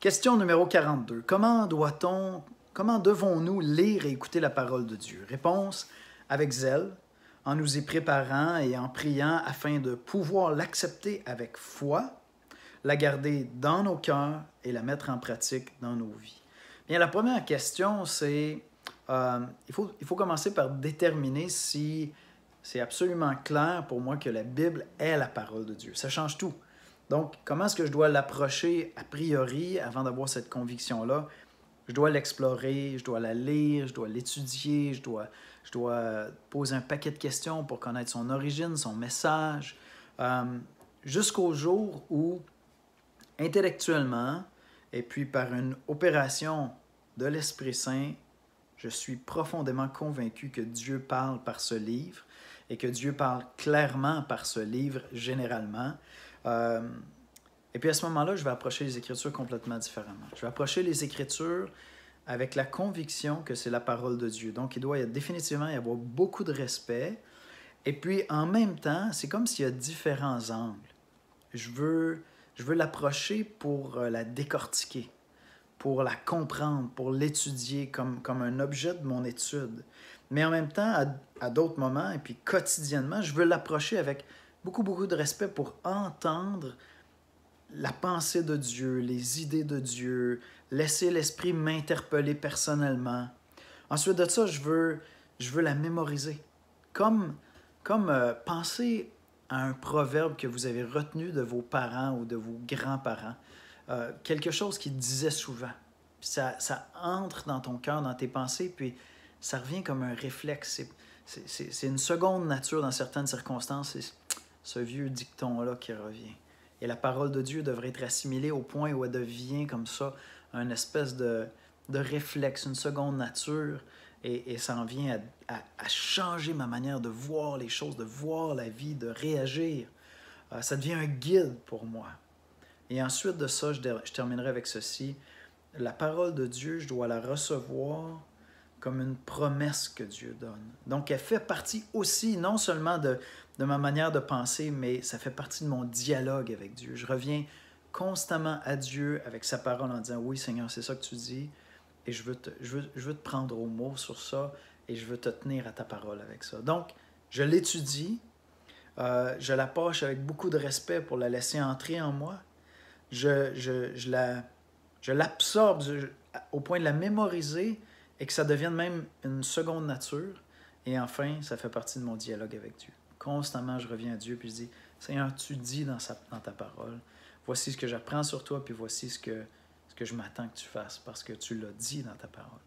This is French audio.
Question numéro 42. Comment doit-on, comment devons-nous lire et écouter la parole de Dieu? Réponse, avec zèle, en nous y préparant et en priant afin de pouvoir l'accepter avec foi, la garder dans nos cœurs et la mettre en pratique dans nos vies. Bien, la première question, c'est, euh, il, faut, il faut commencer par déterminer si c'est absolument clair pour moi que la Bible est la parole de Dieu. Ça change tout. Donc, comment est-ce que je dois l'approcher a priori avant d'avoir cette conviction-là? Je dois l'explorer, je dois la lire, je dois l'étudier, je dois, poser un paquet de questions pour connaître son origine, son message, euh, jusqu'au jour où, intellectuellement, et puis par une opération de l'Esprit Saint, je suis profondément convaincu que Dieu parle par ce livre et que Dieu parle clairement par ce livre généralement euh, et puis à ce moment-là, je vais approcher les Écritures complètement différemment. Je vais approcher les Écritures avec la conviction que c'est la parole de Dieu. Donc il doit y définitivement y avoir beaucoup de respect. Et puis en même temps, c'est comme s'il y a différents angles. Je veux, je veux l'approcher pour euh, la décortiquer, pour la comprendre, pour l'étudier comme, comme un objet de mon étude. Mais en même temps, à d'autres moments, et puis quotidiennement, je veux l'approcher avec beaucoup, beaucoup de respect pour entendre la pensée de Dieu, les idées de Dieu, laisser l'esprit m'interpeller personnellement. Ensuite de ça, je veux, je veux la mémoriser. Comme, comme euh, penser à un proverbe que vous avez retenu de vos parents ou de vos grands-parents, euh, quelque chose qu'ils disaient souvent. ça, ça entre dans ton cœur, dans tes pensées, puis ça revient comme un réflexe. C'est une seconde nature dans certaines circonstances ce vieux dicton-là qui revient. Et la parole de Dieu devrait être assimilée au point où elle devient comme ça une espèce de, réflexe, une seconde nature, et, ça en vient à, changer ma manière de voir les choses, de voir la vie, de réagir. Euh, ça devient un guide pour moi. Et ensuite de ça, je terminerai avec ceci. La parole de Dieu, je dois la recevoir comme une promesse que Dieu donne. Donc, elle fait partie aussi, non seulement de, de ma manière de penser, mais ça fait partie de mon dialogue avec Dieu. Je reviens constamment à Dieu avec sa parole en disant, oui Seigneur, c'est ça que tu dis, et je veux, te, je, veux, je veux te prendre au mot sur ça, et je veux te tenir à ta parole avec ça. Donc, je l'étudie, euh, je la poche avec beaucoup de respect pour la laisser entrer en moi, je, je, je l'absorbe je, au point de la mémoriser, et que ça devienne même une seconde nature. Et enfin, ça fait partie de mon dialogue avec Dieu. Constamment, je reviens à Dieu puis je dis, Seigneur, tu dis dans, dans ta parole, voici ce que j'apprends sur toi, puis voici ce que, ce que je m'attends que tu fasses, parce que tu l'as dit dans ta parole.